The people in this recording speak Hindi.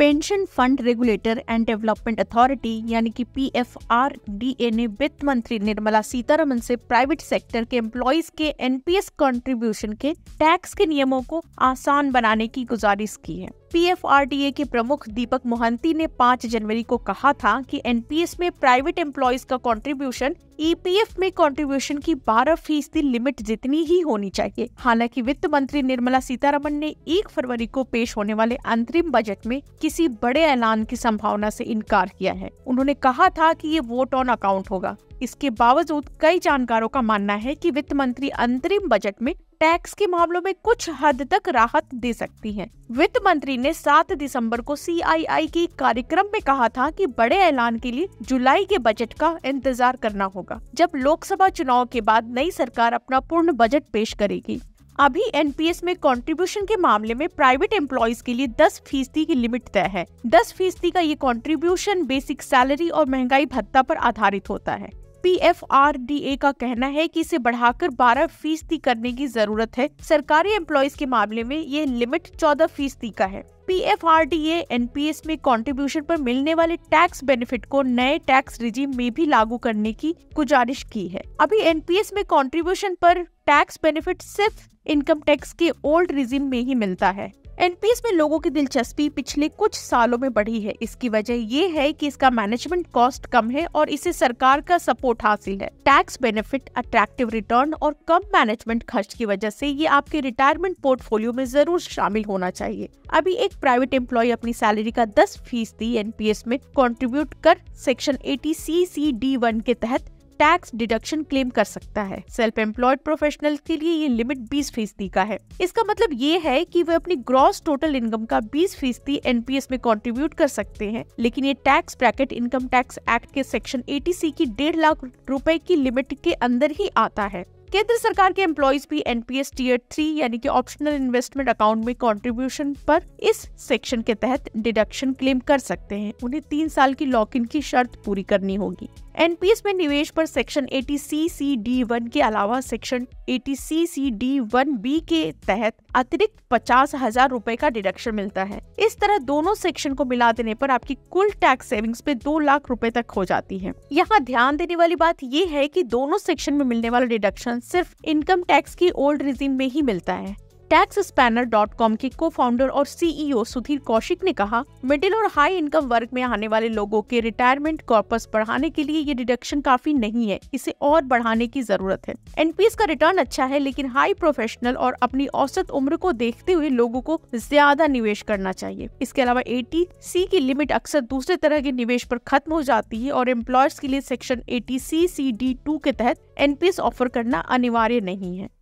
Pension fund regulator and development authority यानी कि P F R D A ने वित्त मंत्री निर्मला सीतारमन से प्राइवेट सेक्टर के एम्प्लॉयज के एनपीएस कंट्रीब्यूशन के टैक्स के नियमों को आसान बनाने की गुजारिश की है पीएफआरडीए के प्रमुख दीपक मोहंती ने 5 जनवरी को कहा था कि एनपीएस में प्राइवेट एम्प्लॉयज का कंट्रीब्यूशन ईपीएफ e में कंट्रीब्यूशन की 12 फीसदी लिमिट जितनी ही होनी चाहिए हालांकि वित्त मंत्री निर्मला सीतारमन ने 1 फरवरी को पेश होने वाले अंतरिम बजट में किसी बड़े ऐलान की संभावना से इनकार किया है उन्होंने कहा था कि ये वोट ऑन अकाउंट होगा इसके बावजूद कई जानकारों का मानना है कि वित्त मंत्री अंतरिम बजट में टैक्स के मामलों में कुछ हद तक राहत दे सकती हैं। वित्त मंत्री ने 7 दिसंबर को सीआईआई के कार्यक्रम में कहा था कि बड़े ऐलान के लिए जुलाई के बजट का इंतजार करना होगा जब लोकसभा चुनाव के बाद नई सरकार अपना पूर्ण बजट पेश करेगी अभी एन में कंट्रीब्यूशन के मामले में प्राइवेट एम्प्लॉयज के लिए 10 फीसदी की लिमिट तय है 10 फीसदी का ये कंट्रीब्यूशन बेसिक सैलरी और महंगाई भत्ता पर आधारित होता है पीएफआरडीए का कहना है कि इसे बढ़ाकर 12 फीसदी करने की जरूरत है सरकारी एम्प्लॉयज के मामले में ये लिमिट 14 फीसदी का है पीएफआरडीए एनपीएस में कंट्रीब्यूशन पर मिलने वाले टैक्स बेनिफिट को नए टैक्स रिजीम में भी लागू करने की गुजारिश की है अभी एनपीएस में कॉन्ट्रीब्यूशन पर टैक्स बेनिफिट सिर्फ इनकम टैक्स के ओल्ड रिजीम में ही मिलता है एनपीएस में लोगों की दिलचस्पी पिछले कुछ सालों में बढ़ी है इसकी वजह ये है कि इसका मैनेजमेंट कॉस्ट कम है और इसे सरकार का सपोर्ट हासिल है टैक्स बेनिफिट अट्रैक्टिव रिटर्न और कम मैनेजमेंट खर्च की वजह से ये आपके रिटायरमेंट पोर्टफोलियो में जरूर शामिल होना चाहिए अभी एक प्राइवेट एम्प्लॉय अपनी सैलरी का दस फीसदी एन में कॉन्ट्रीब्यूट कर section eighty C C D one के तहत टैक्स डिडक्शन क्लेम कर सकता है सेल्फ एम्प्लॉयड प्रोफेशनल के लिए ये लिमिट बीस फीसदी का है इसका मतलब ये है की वे अपनी ग्रॉस टोटल इनकम का बीस फीसदी एनपीएस में कॉन्ट्रीब्यूट कर सकते हैं लेकिन ये tax bracket income tax act के सेक्शन एटी की डेढ़ लाख रूपए की लिमिट के अंदर ही आता है केंद्र सरकार के एम्प्लॉयज भी एनपीएस टीयर थ्री यानी कि ऑप्शनल इन्वेस्टमेंट अकाउंट में कंट्रीब्यूशन पर इस सेक्शन के तहत डिडक्शन क्लेम कर सकते हैं उन्हें तीन साल की लॉक इन की शर्त पूरी करनी होगी एनपीएस में निवेश पर section eighty C C D one के अलावा section 80 C C D one B के तहत अतिरिक्त पचास हजार रूपए का डिडक्शन मिलता है इस तरह दोनों सेक्शन को मिला देने पर आपकी कुल टैक्स सेविंग्स में दो लाख रुपए तक हो जाती है यहाँ ध्यान देने वाली बात ये है कि दोनों सेक्शन में मिलने वाला डिडक्शन सिर्फ इनकम टैक्स की ओल्ड रिजीम में ही मिलता है टैक्स स्पैनर डॉट कॉम के को फाउंडर और सीईओ e सुधीर कौशिक ने कहा मिडिल और हाई इनकम वर्ग में आने वाले लोगों के रिटायरमेंट कॉर्पस बढ़ाने के लिए ये डिडक्शन काफी नहीं है इसे और बढ़ाने की जरूरत है एनपीएस का रिटर्न अच्छा है लेकिन हाई प्रोफेशनल और अपनी औसत उम्र को देखते हुए लोगों को ज्यादा निवेश करना चाहिए इसके अलावा एटी सी की लिमिट अक्सर दूसरे तरह के निवेश पर खत्म हो जाती है और एम्प्लॉयर्स के लिए section eighty C C D two के तहत एनपीएस ऑफर करना अनिवार्य नहीं है